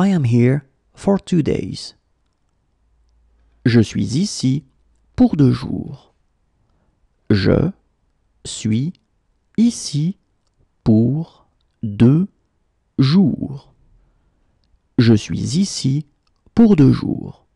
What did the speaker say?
I am here for two days. Je suis ici pour deux jours. Je suis ici pour deux jours. Je suis ici pour deux jours.